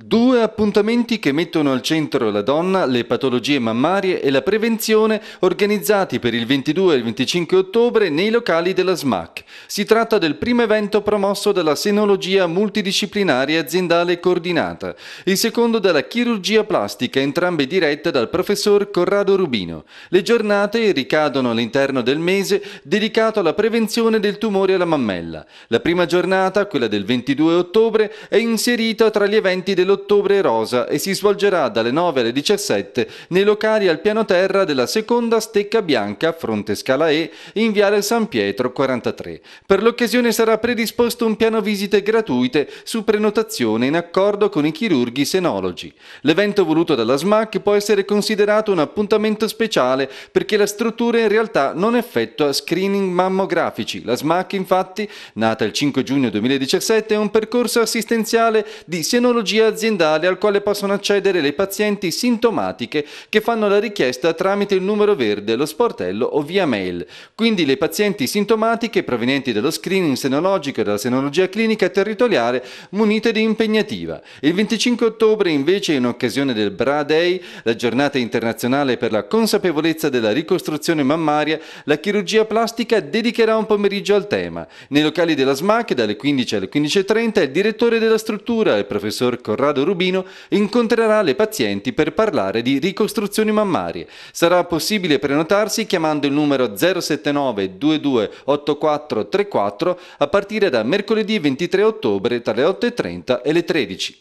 Due appuntamenti che mettono al centro la donna, le patologie mammarie e la prevenzione organizzati per il 22 e il 25 ottobre nei locali della SMAC. Si tratta del primo evento promosso dalla senologia multidisciplinare aziendale coordinata, il secondo dalla chirurgia plastica, entrambe dirette dal professor Corrado Rubino. Le giornate ricadono all'interno del mese dedicato alla prevenzione del tumore alla mammella. La prima giornata, quella del 22 ottobre, è inserita tra gli eventi della dell'Ottobre Rosa e si svolgerà dalle 9 alle 17 nei locali al piano terra della seconda Stecca Bianca, fronte Scala E, in Viale San Pietro 43. Per l'occasione sarà predisposto un piano visite gratuite su prenotazione in accordo con i chirurghi senologi. L'evento voluto dalla SMAC può essere considerato un appuntamento speciale perché la struttura in realtà non effettua screening mammografici. La SMAC infatti, nata il 5 giugno 2017, è un percorso assistenziale di senologia aziendale aziendale al quale possono accedere le pazienti sintomatiche che fanno la richiesta tramite il numero verde, lo sportello o via mail. Quindi le pazienti sintomatiche provenienti dallo screening senologico e dalla senologia clinica territoriale munite di impegnativa. Il 25 ottobre invece in occasione del Bra Day, la giornata internazionale per la consapevolezza della ricostruzione mammaria, la chirurgia plastica dedicherà un pomeriggio al tema. Nei locali della SMAC dalle 15 alle 15.30 il direttore della struttura, il professor Corrado Corrado Rubino incontrerà le pazienti per parlare di ricostruzioni mammarie. Sarà possibile prenotarsi chiamando il numero 079 22 8434 a partire da mercoledì 23 ottobre tra le 8.30 e le 13.